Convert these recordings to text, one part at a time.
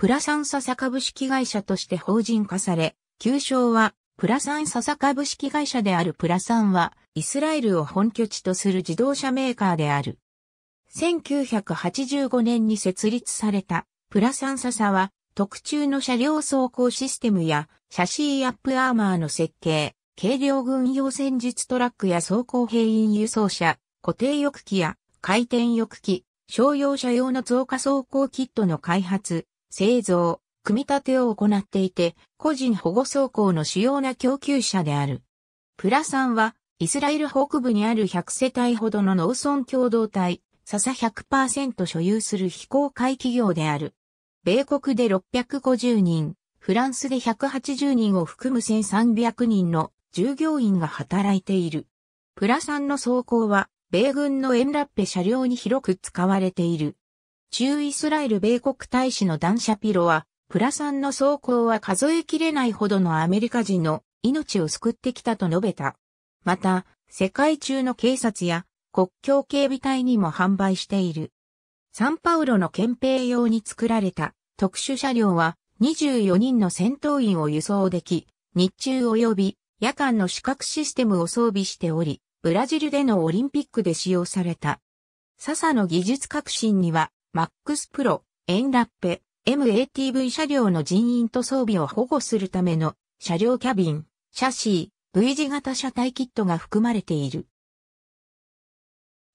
プラサンササ株式会社として法人化され、旧称はプラサンササ株式会社であるプラサンは、イスラエルを本拠地とする自動車メーカーである。1985年に設立されたプラサンササは、特注の車両走行システムや、シャシーアップアーマーの設計、軽量軍用戦術トラックや走行兵員輸送車、固定翼機や回転翼機、商用車用の増加走行キットの開発、製造、組み立てを行っていて、個人保護走行の主要な供給者である。プラさんは、イスラエル北部にある100世帯ほどの農村共同体、ササ100%所有する非公開企業である。米国で650人、フランスで180人を含む1300人の従業員が働いている。プラさんの走行は、米軍のエンラッペ車両に広く使われている。中イスラエル米国大使のダン・シャピロは、プラさんの走行は数えきれないほどのアメリカ人の命を救ってきたと述べた。また、世界中の警察や国境警備隊にも販売している。サンパウロの憲兵用に作られた特殊車両は24人の戦闘員を輸送でき、日中及び夜間の視覚システムを装備しており、ブラジルでのオリンピックで使用された。笹の技術革新には MAX プロ、エンラッペ、MATV 車両の人員と装備を保護するための車両キャビン、シャシー、V 字型車体キットが含まれている。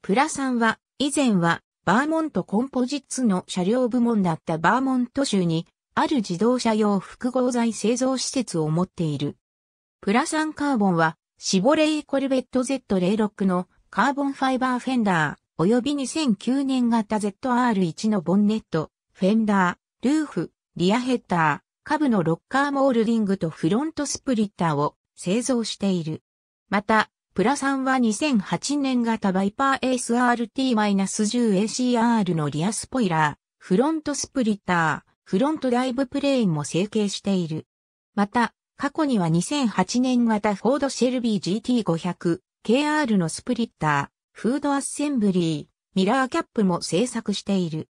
プラさんは、以前は、バーモントコンポジッツの車両部門だったバーモント州に、ある自動車用複合材製造施設を持っている。プラサンカーボンは、シボレーコルベット Z06 のカーボンファイバーフェンダー、及び2009年型 ZR1 のボンネット、フェンダー、ルーフ、リアヘッダー、下部のロッカーモールディングとフロントスプリッターを製造している。また、プラさんは2008年型バイパー SRT-10ACR のリアスポイラー、フロントスプリッター、フロントダイブプレインも成形している。また、過去には2008年型フォードシェルビー GT500、KR のスプリッター、フードアッセンブリー、ミラーキャップも制作している。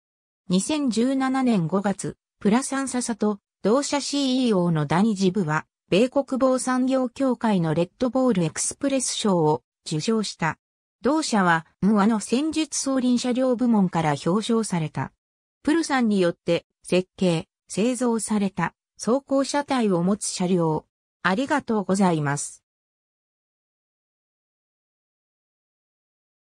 2017年5月、プラサンササと同社 CEO のダニジブは、米国防産業協会のレッドボールエクスプレス賞を受賞した。同社は、ムアの戦術装輪車両部門から表彰された。プルさんによって設計、製造された装甲車体を持つ車両。ありがとうございます。